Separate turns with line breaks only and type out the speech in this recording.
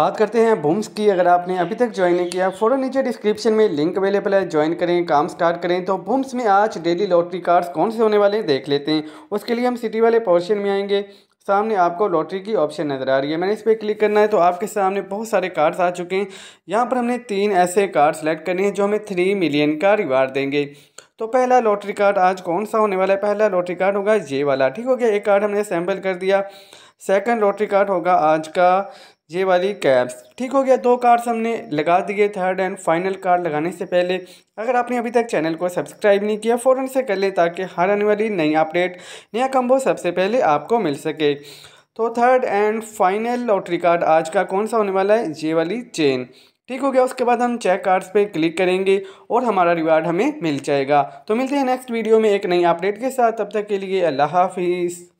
बात करते हैं बूम्स की अगर आपने अभी तक ज्वाइन नहीं किया फ़ौरन नीचे डिस्क्रिप्शन में लिंक अवेलेबल है ज्वाइन करें काम स्टार्ट करें तो बूम्स में आज डेली लॉटरी कार्ड्स कौन से होने वाले हैं देख लेते हैं उसके लिए हम सिटी वाले पोर्शन में आएंगे सामने आपको लॉटरी की ऑप्शन नज़र आ रही है मैंने इस पर क्लिक करना है तो आपके सामने बहुत सारे कार्ड्स आ चुके हैं यहाँ पर हमने तीन ऐसे कार्ड सेलेक्ट करने हैं जो हमें थ्री मिलियन का रिवार्ड देंगे तो पहला लॉटरी कार्ड आज कौन सा होने वाला है पहला लॉटरी कार्ड होगा ये वाला ठीक हो गया एक कार्ड हमने सैम्पल कर दिया सेकंड लॉटरी कार्ड होगा आज का ये वाली कैप्स ठीक हो गया दो कार्ड्स हमने लगा दिए थर्ड एंड फाइनल कार्ड लगाने से पहले अगर आपने अभी तक चैनल को सब्सक्राइब नहीं किया फ़ौरन से कर लें ताकि हर आने वाली नई अपडेट नया कम्बो सबसे पहले आपको मिल सके तो third and final lottery card आज का कौन सा होने वाला है ये वाली चेन ठीक हो गया उसके बाद हम चेक कार्ड्स पे क्लिक करेंगे और हमारा रिवार्ड हमें मिल जाएगा तो मिलते हैं नेक्स्ट वीडियो में एक नई अपडेट के साथ तब तक के लिए अल्लाह हाफिज़